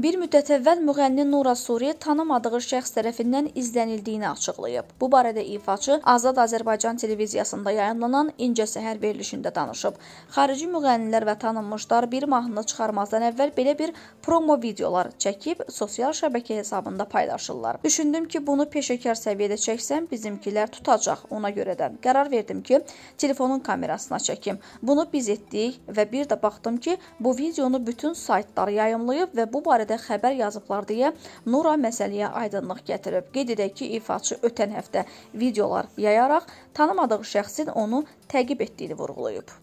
Bir müddət əvvəl müğənni Nura Suri tanımadığı şəxs tərəfindən izlənildiyini açıqlayıb. Bu barədə ifaçı Azad Azərbaycan televiziyasında yayımlanan İncə Səhər verilişində danışıb. Xarici müğənnilər və tanınmışlar bir mahnını çıxarmazdan əvvəl belə bir promo videolar çəkib sosial şəbəkə hesabında paylaşırlar. Düşündüm ki, bunu peşəkar səviyyədə çəksəm bizimkilər tutacaq. Ona görə də qərar verdim ki, telefonun kamerasına çəkim. Bunu biz etdik və bir də baxdım ki, bu videonu bütün saytlar yayımlayıb və bu barədə barədə xəbər yazıblar deyə Nora məsələyə aydınlıq gətirib. Qeyd edək ki, ifaçı ötən həftə videolar yayaraq tanımadığı şəxsin onu təqib etdiyini vurğulayıb.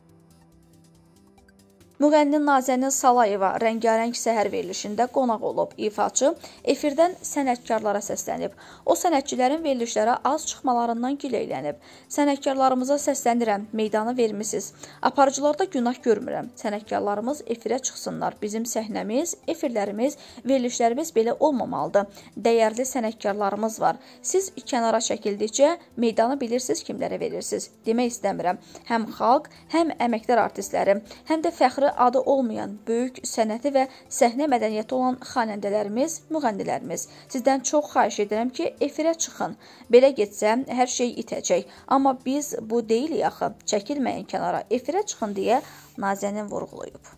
Müğənni Nazənin Salayeva rəngarəng səhər verilişində qonaq olub. İfaçı efirdən sənətkarlara səslənib. O sənətçilərin verilişlərə az çıxmalarından gileylənib. Sənətkarlarımıza səslənirəm, meydanı vermisiniz. Aparıcılarda günah görmürəm. Sənətkarlarımız efirə çıxsınlar. Bizim səhnəmiz, efirlərimiz, verilişlərimiz belə olmamalıdır. Dəyərli sənətkarlarımız var. Siz kənara çəkildikcə meydanı bilirsiniz kimlərə verirsiniz. Demək istəmirəm. Həm xalq, həm əməkdar artistləri, həm də fəxri Onları adı olmayan böyük sənəti və səhnə mədəniyyəti olan xanəndələrimiz, müğənnilərimiz, sizdən çox xahiş edirəm ki, efirə çıxın. Belə getsə hər şey itəcək. Amma biz bu deyilik axı. Çəkilməyin kənara, efirə çıxın deyə Nazənin vurğulayıb.